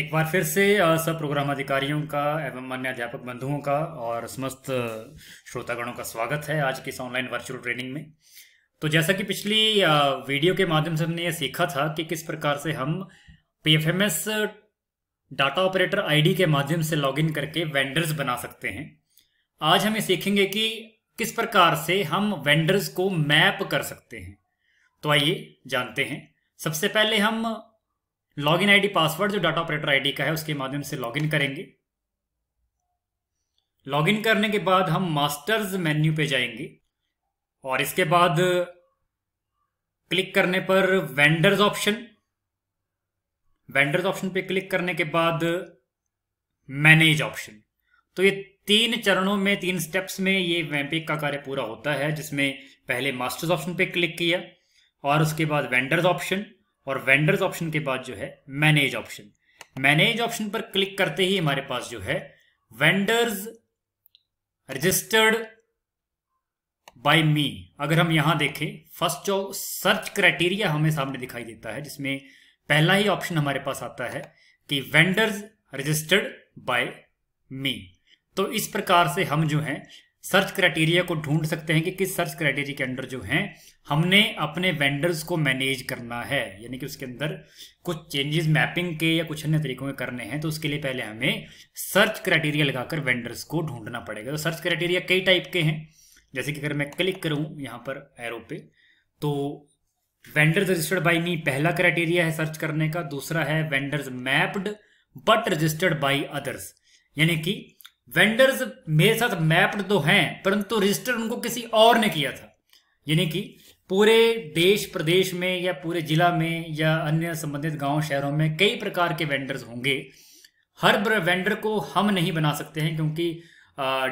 एक बार फिर से सब प्रोग्राम अधिकारियों का एवं अन्य अध्यापक बंधुओं का और समस्त श्रोतागणों का स्वागत है आज की इस ऑनलाइन वर्चुअल ट्रेनिंग में तो जैसा कि पिछली वीडियो के माध्यम से हमने ये सीखा था कि किस प्रकार से हम P F M S data operator ID के माध्यम से लॉगिन करके वेंडर्स बना सकते हैं आज हम ये सीखेंगे कि किस प्रकार से हम वेंडर्स को मैप कर सकते हैं तो आइए जानते हैं सबसे पहले हम लॉगिन आईडी पासवर्ड जो डाटा ऑपरेटर आईडी का है उसके माध्यम से लॉगिन करेंगे लॉगिन करने के बाद हम मास्टर्स मेन्यू पे जाएंगे और इसके बाद क्लिक करने पर वेंडर्स ऑप्शन वेंडर्स ऑप्शन पे क्लिक करने के बाद मैनेज ऑप्शन तो ये तीन चरणों में तीन स्टेप्स में ये वैम्पिक का कार्य पूरा होता है जिसमें पहले मास्टर्स ऑप्शन पे क्लिक किया और उसके बाद वेंडर्स ऑप्शन और वेंडर्स ऑप्शन के बाद जो है मैनेज ऑप्शन मैनेज ऑप्शन पर क्लिक करते ही हमारे पास जो है वेंडर्स रजिस्टर्ड बाय मी अगर हम यहां देखें फर्स्ट जो सर्च क्राइटेरिया हमें सामने दिखाई देता है जिसमें पहला ही ऑप्शन हमारे पास आता है कि वेंडर्स रजिस्टर्ड बाय मी तो इस प्रकार से हम जो है सर्च क्राइटेरिया को ढूंढ सकते हैं कि किस सर्च क्राइटेरिया के अंडर जो है हमने अपने वेंडर्स को मैनेज करना है यानी कि उसके अंदर कुछ चेंजेस मैपिंग के या कुछ अन्य तरीकों के करने हैं तो उसके लिए पहले हमें सर्च क्राइटेरिया लगाकर वेंडर्स को ढूंढना पड़ेगा तो सर्च क्राइटेरिया कई टाइप के हैं जैसे कि अगर मैं क्लिक करूं यहाँ पर एरो पे तो वेंडर्स रजिस्टर्ड बाई मी पहला क्राइटेरिया है सर्च करने का दूसरा है vendors mapped but registered by others यानी कि वेंडर्स मेरे साथ मैप्ड तो हैं परंतु रजिस्टर उनको किसी और ने किया था यानी कि पूरे देश प्रदेश में या पूरे जिला में या अन्य संबंधित गांव शहरों में कई प्रकार के वेंडर्स होंगे हर वेंडर को हम नहीं बना सकते हैं क्योंकि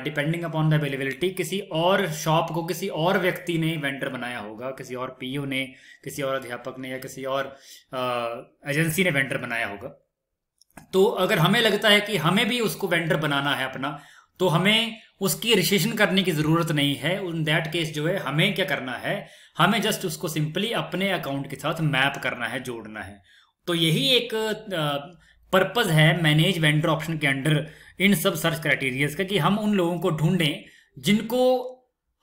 डिपेंडिंग अपॉन द अवेलेबिलिटी किसी और शॉप को किसी और व्यक्ति ने वेंडर बनाया होगा किसी और पीओ e ने किसी और अध्यापक ने या किसी और एजेंसी ने वेंडर बनाया होगा तो अगर हमें लगता है कि हमें भी उसको वेंडर बनाना है अपना तो हमें उसकी रजिस्ट्रेशन करने की ज़रूरत नहीं है इन दैट केस जो है हमें क्या करना है हमें जस्ट उसको सिंपली अपने अकाउंट के साथ मैप करना है जोड़ना है तो यही एक पर्पज़ है मैनेज वेंडर ऑप्शन के अंडर इन सब सर्च क्राइटेरियाज का कि हम उन लोगों को ढूंढें जिनको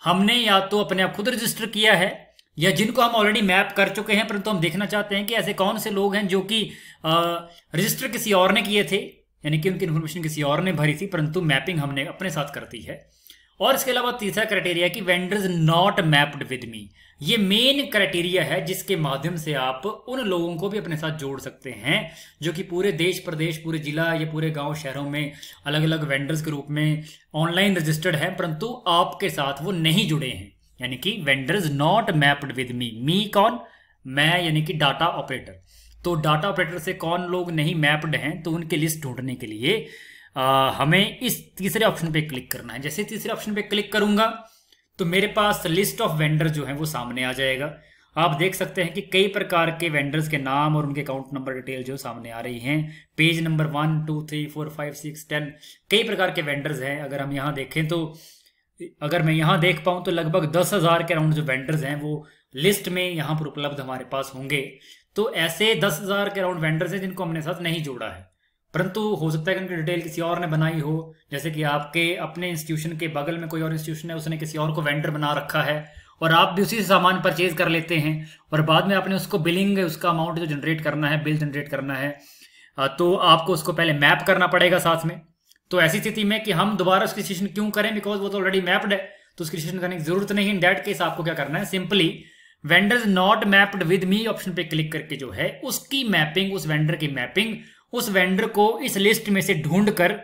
हमने या तो अपने आप खुद रजिस्टर किया है या जिनको हम ऑलरेडी मैप कर चुके हैं परंतु हम देखना चाहते हैं कि ऐसे कौन से लोग हैं जो कि रजिस्टर किसी और ने किए थे यानी कि उनकी इन्फॉर्मेशन किसी और ने भरी थी परंतु मैपिंग हमने अपने साथ कर दी है और इसके अलावा तीसरा क्राइटेरिया कि vendors not mapped with me ये मेन क्राइटेरिया है जिसके माध्यम से आप उन लोगों को भी अपने साथ जोड़ सकते हैं जो कि पूरे देश प्रदेश पूरे जिला या पूरे गांव शहरों में अलग अलग वेंडर्स के रूप में ऑनलाइन रजिस्टर्ड है परंतु आपके साथ वो नहीं जुड़े हैं यानी कि vendor is not mapped with me me कौन मैं यानी कि डाटा ऑपरेटर तो डाटा ऑपरेटर से कौन लोग नहीं मैप्ड हैं तो उनके लिस्ट ढूंढने के लिए आ, हमें इस तीसरे ऑप्शन पे क्लिक करना है जैसे तीसरे ऑप्शन पे क्लिक करूंगा तो मेरे पास लिस्ट ऑफ वेंडर जो है वो सामने आ जाएगा आप देख सकते हैं कि कई प्रकार के वेंडर्स के नाम और उनके अकाउंट नंबर डिटेल जो सामने आ रही हैं page number one two three four five six ten कई प्रकार के वेंडर्स हैं अगर हम यहाँ देखें तो अगर मैं यहाँ देख पाऊँ तो लगभग दस हज़ार के अराउंड जो वेंडर्स हैं वो लिस्ट में यहाँ पर उपलब्ध हमारे पास होंगे तो ऐसे दस हज़ार के अराउंड वेंडर्स हैं जिनको हमने साथ नहीं जोड़ा है परंतु हो सकता है कि उनकी डिटेल किसी और ने बनाई हो जैसे कि आपके अपने इंस्टीट्यूशन के बगल में कोई और इंस्टीट्यूशन है उसने किसी और को वेंडर बना रखा है और आप भी उसी से सामान परचेज कर लेते हैं और बाद में आपने उसको बिलिंग उसका अमाउंट जो जनरेट करना है बिल जनरेट करना है तो आपको उसको पहले मैप करना पड़ेगा साथ में तो ऐसी स्थिति में कि हम दोबारा उसकी रजिस्ट्रेशन क्यों करें बिकॉज वो तो ऑलरेडी मैप्ड है तो उसकी रजिस्ट्रेशन करने की जरूरत नहीं इन डेट केस आपको क्या करना है simply vendors not mapped with me option पे क्लिक करके जो है उसकी मैपिंग उस वेंडर की मैपिंग उस वेंडर को इस लिस्ट में से ढूंढ कर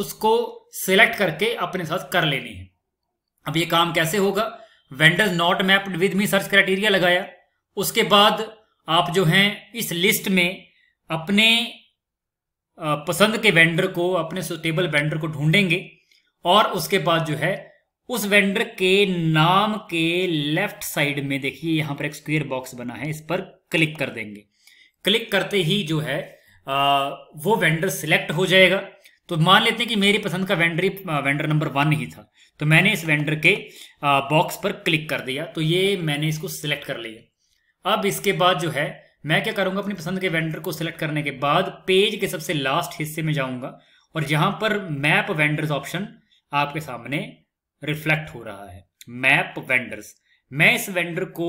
उसको सिलेक्ट करके अपने साथ कर लेनी है अब ये काम कैसे होगा vendors not mapped with me search criteria लगाया उसके बाद आप जो हैं इस लिस्ट में अपने पसंद के वेंडर को अपने सुटेबल वेंडर को ढूंढेंगे और उसके बाद जो है उस वेंडर के नाम के लेफ्ट साइड में देखिए यहाँ पर एक स्क्वेयर बॉक्स बना है इस पर क्लिक कर देंगे क्लिक करते ही जो है आ, वो वेंडर सिलेक्ट हो जाएगा तो मान लेते हैं कि मेरी पसंद का वेंडर ही वेंडर नंबर वन ही था तो मैंने इस वेंडर के बॉक्स पर क्लिक कर दिया तो ये मैंने इसको सिलेक्ट कर लिया अब इसके बाद जो है मैं क्या करूंगा अपनी पसंद के वेंडर को सिलेक्ट करने के बाद पेज के सबसे लास्ट हिस्से में जाऊंगा और यहां पर मैप वेंडर्स ऑप्शन आपके सामने रिफ्लेक्ट हो रहा है मैप वेंडर्स मैं इस वेंडर को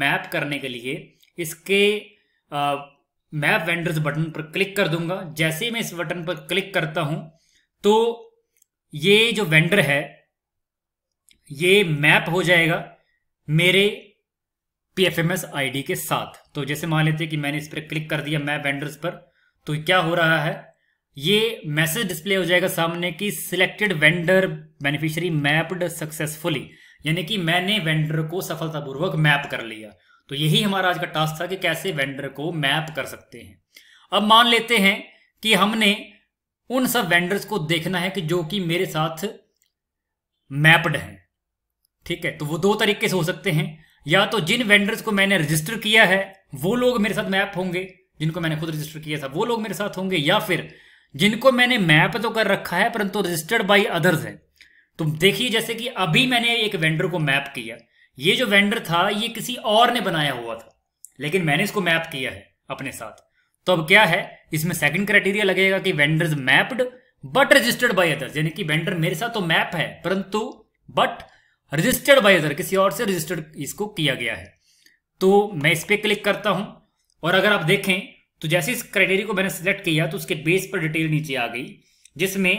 मैप करने के लिए इसके आ, मैप वेंडर्स बटन पर क्लिक कर दूंगा जैसे ही मैं इस बटन पर क्लिक करता हूं तो ये जो वेंडर है ये मैप हो जाएगा मेरे P F M S I D के साथ तो जैसे मान लेते हैं कि मैंने इस पर क्लिक कर दिया मैप वेंडर्स पर तो क्या हो रहा है ये मैसेज डिस्प्ले हो जाएगा सामने कि selected vendor beneficiary mapped successfully यानी कि मैंने वेंडर को सफलतापूर्वक मैप कर लिया तो यही हमारा आज का टास्क था कि कैसे वेंडर को मैप कर सकते हैं अब मान लेते हैं कि हमने उन सब वेंडर्स को देखना है कि जो कि मेरे साथ मैप्ड हैं ठीक है तो वो दो तरीके से हो सकते हैं या तो जिन वेंडर्स को मैंने रजिस्टर किया है वो लोग मेरे साथ मैप होंगे जिनको मैंने खुद रजिस्टर किया था वो लोग मेरे साथ होंगे या फिर जिनको मैंने मैप तो कर रखा है परंतु रजिस्टर्ड बाई अदर्स है तो देखिए जैसे कि अभी मैंने एक वेंडर को मैप किया ये जो वेंडर था ये किसी और ने बनाया हुआ था लेकिन मैंने इसको मैप किया है अपने साथ तो अब क्या है इसमें सेकंड क्राइटेरिया लगेगा कि vendors mapped but registered by others यानी कि वेंडर मेरे साथ तो मैप है परंतु बट रजिस्टर्ड बाय अदर किसी और से रजिस्टर्ड इसको किया गया है तो मैं इस पर क्लिक करता हूं और अगर आप देखें तो जैसे इस क्राइटेरिया को मैंने सिलेक्ट किया तो उसके बेस पर डिटेल नीचे आ गई जिसमें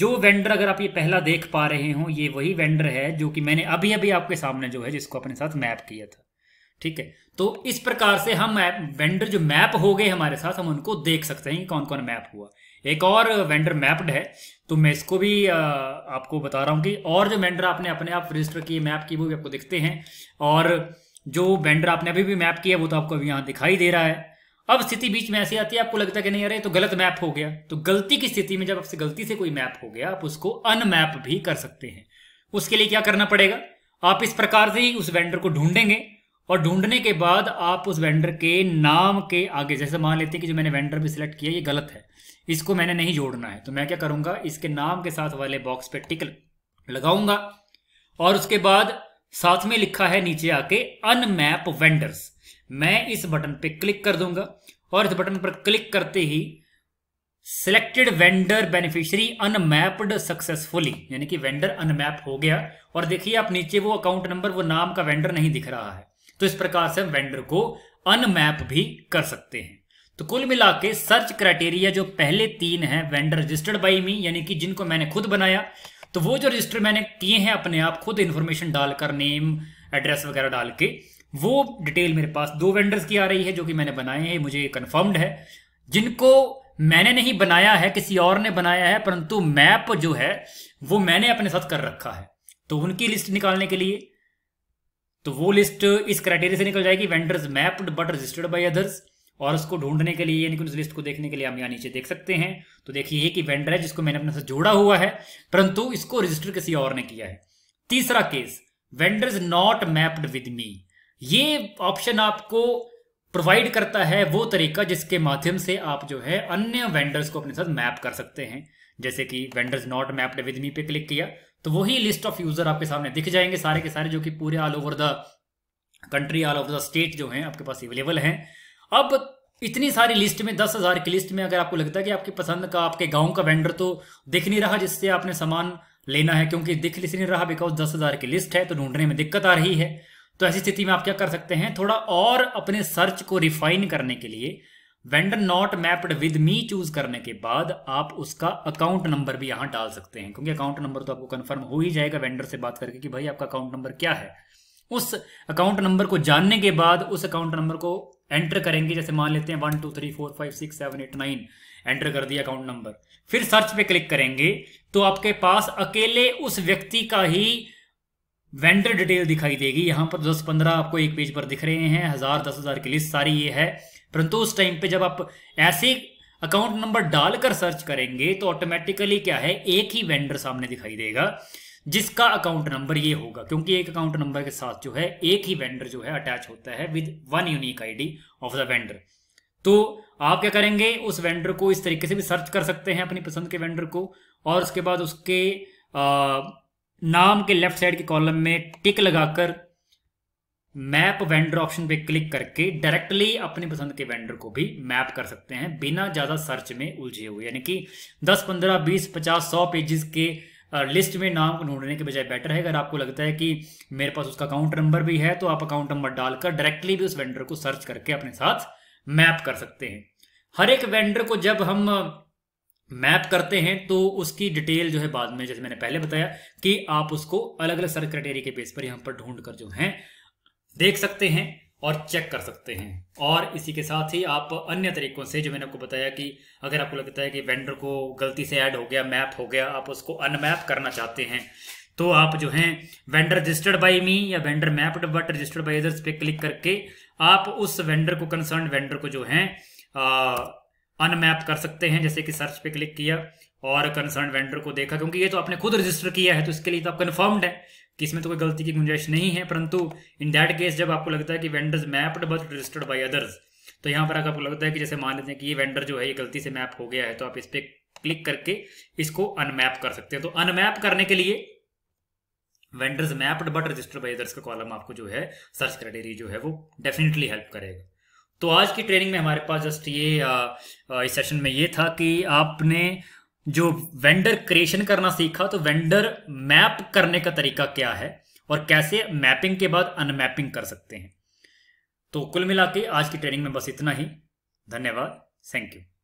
जो वेंडर अगर आप ये पहला देख पा रहे हो ये वही वेंडर है जो कि मैंने अभी अभी आपके सामने जो है जिसको अपने साथ मैप किया था ठीक है तो इस प्रकार से हम वेंडर जो मैप हो गए हमारे साथ हम उनको देख सकते हैं कौन कौन मैप हुआ एक और वेंडर मैप्ड है तो मैं इसको भी आपको बता रहा हूँ कि और जो वेंडर आपने अपने आप रजिस्टर किए मैप की वो भी आपको दिखते हैं और जो वेंडर आपने अभी भी मैप किया वो तो आपको अभी यहाँ दिखाई दे रहा है अब स्थिति बीच में ऐसी आती है आपको लगता है कि नहीं अरे तो गलत मैप हो गया तो गलती की स्थिति में जब आपसे गलती से कोई मैप हो गया आप उसको अनमैप भी कर सकते हैं उसके लिए क्या करना पड़ेगा आप इस प्रकार से ही उस वेंडर को ढूंढेंगे और ढूंढने के बाद आप उस वेंडर के नाम के आगे जैसे मान लेते हैं कि जो मैंने वेंडर भी सिलेक्ट किया ये गलत है इसको मैंने नहीं जोड़ना है तो मैं क्या करूंगा इसके नाम के साथ वाले बॉक्स पे टिक लगाऊंगा और उसके बाद साथ में लिखा है नीचे आके अनमैप वेंडर्स मैं इस बटन पे क्लिक कर दूंगा और इस बटन पर क्लिक करते ही selected vendor beneficiary unmapped successfully यानी कि वेंडर अनमैप हो गया और देखिए आप नीचे वो अकाउंट नंबर वो नाम का वेंडर नहीं दिख रहा है तो इस प्रकार से हम वेंडर को अनमैप भी कर सकते हैं तो कुल मिला के सर्च क्राइटेरिया जो पहले तीन है वेंडर रजिस्टर्ड बाई मी यानी कि जिनको मैंने खुद बनाया तो वो जो रजिस्टर मैंने किए हैं अपने आप खुद इन्फॉर्मेशन डालकर नेम एड्रेस वगैरह डाल के वो डिटेल मेरे पास दो वेंडर्स की आ रही है जो कि मैंने बनाए हैं मुझे कन्फर्म्ड है जिनको मैंने नहीं बनाया है किसी और ने बनाया है परंतु मैप जो है वो मैंने अपने साथ कर रखा है तो उनकी लिस्ट निकालने के लिए तो वो लिस्ट इस क्राइटेरिया से निकल जाएगी vendors mapped but registered by others और उसको ढूंढने के लिए यानी कि उस लिस्ट को देखने के लिए हम यहाँ नीचे देख सकते हैं तो देखिए कि वेंडर है जिसको मैंने अपने साथ जोड़ा हुआ है परंतु इसको रजिस्टर किसी और ने किया है तीसरा case vendors not mapped with me ये ऑप्शन आपको प्रोवाइड करता है वो तरीका जिसके माध्यम से आप जो है अन्य वेंडर्स को अपने साथ मैप कर सकते हैं जैसे कि vendors not mapped with me पे क्लिक किया तो वही लिस्ट ऑफ यूजर आपके सामने दिख जाएंगे सारे के सारे जो कि पूरे all over the country all over the state जो है आपके पास अवेलेबल है अब इतनी सारी लिस्ट में दस हज़ार की लिस्ट में अगर आपको लगता है कि आपकी पसंद का आपके गांव का वेंडर तो दिख नहीं रहा जिससे आपने सामान लेना है क्योंकि दिख नहीं रहा बिकॉज दस हज़ार की लिस्ट है तो ढूंढने में दिक्कत आ रही है तो ऐसी स्थिति में आप क्या कर सकते हैं थोड़ा और अपने सर्च को रिफाइन करने के लिए vendor not mapped with me choose करने के बाद आप उसका अकाउंट नंबर भी यहां डाल सकते हैं क्योंकि अकाउंट नंबर तो आपको कंफर्म हो ही जाएगा वेंडर से बात करके कि भाई आपका अकाउंट नंबर क्या है उस अकाउंट नंबर को जानने के बाद उस अकाउंट नंबर को एंटर करेंगे जैसे मान लेते हैं one two three four five six seven eight nine enter कर दिया अकाउंट नंबर फिर सर्च पे क्लिक करेंगे तो आपके पास अकेले उस व्यक्ति का ही वेंडर डिटेल दिखाई देगी यहाँ पर दस पंद्रह आपको एक पेज पर दिख रहे हैं हज़ार दस हज़ार की लिस्ट सारी ये है परंतु उस टाइम पे जब आप ऐसे अकाउंट नंबर डालकर सर्च करेंगे तो ऑटोमेटिकली क्या है एक ही वेंडर सामने दिखाई देगा जिसका अकाउंट नंबर ये होगा क्योंकि एक अकाउंट नंबर के साथ जो है एक ही वेंडर जो है अटैच होता है with one unique ID of the vendor तो आप क्या करेंगे उस वेंडर को इस तरीके से भी सर्च कर सकते हैं अपनी पसंद के वेंडर को और उसके बाद उसके आ, नाम के लेफ्ट साइड के कॉलम में टिक लगाकर मैप वेंडर ऑप्शन पे क्लिक करके डायरेक्टली अपनी पसंद के वेंडर को भी मैप कर सकते हैं बिना ज़्यादा सर्च में उलझे हुए यानी कि 10, 15, 20, 50, 100 पेजेस के लिस्ट में नाम को ढूंढने के बजाय बेटर है अगर आपको लगता है कि मेरे पास उसका अकाउंट नंबर भी है तो आप अकाउंट नंबर डालकर डायरेक्टली भी उस वेंडर को सर्च करके अपने साथ मैप कर सकते हैं हर एक वेंडर को जब हम मैप करते हैं तो उसकी डिटेल जो है बाद में जैसे मैंने पहले बताया कि आप उसको अलग अलग सर्च क्राइटेरिया के बेस पर यहाँ पर ढूंढ कर जो है देख सकते हैं और चेक कर सकते हैं और इसी के साथ ही आप अन्य तरीकों से जो मैंने आपको बताया कि अगर आपको लगता है कि वेंडर को गलती से ऐड हो गया मैप हो गया आप उसको अनमैप करना चाहते हैं तो आप जो हैं वेंडर रजिस्टर्ड बाई मी या vendor mapped but registered by others पे क्लिक करके आप उस वेंडर को कंसर्न वेंडर को जो है आ, अनमैप कर सकते हैं जैसे कि सर्च पे क्लिक किया और कंसर्न वेंडर को देखा क्योंकि ये तो आपने खुद रजिस्टर किया है तो इसके लिए तो आप कन्फर्म्ड है कि इसमें तो कोई गलती की गुंजाइश नहीं है परंतु इन दैट केस जब आपको लगता है कि vendors mapped but registered by others तो यहाँ पर अगर आपको लगता है कि जैसे मान लेते हैं कि ये वेंडर जो है ये गलती से मैप हो गया है तो आप इस पर क्लिक करके इसको अनमैप कर सकते हैं तो अनमैप करने के लिए vendors mapped but registered by others का कॉलम आपको जो है सर्च क्राइटेरिया जो है वो डेफिनेटली हेल्प करेगा तो आज की ट्रेनिंग में हमारे पास जस्ट ये आ, आ, इस सेशन में ये था कि आपने जो वेंडर क्रिएशन करना सीखा तो वेंडर मैप करने का तरीका क्या है और कैसे मैपिंग के बाद अनमैपिंग कर सकते हैं तो कुल मिला के आज की ट्रेनिंग में बस इतना ही धन्यवाद थैंक यू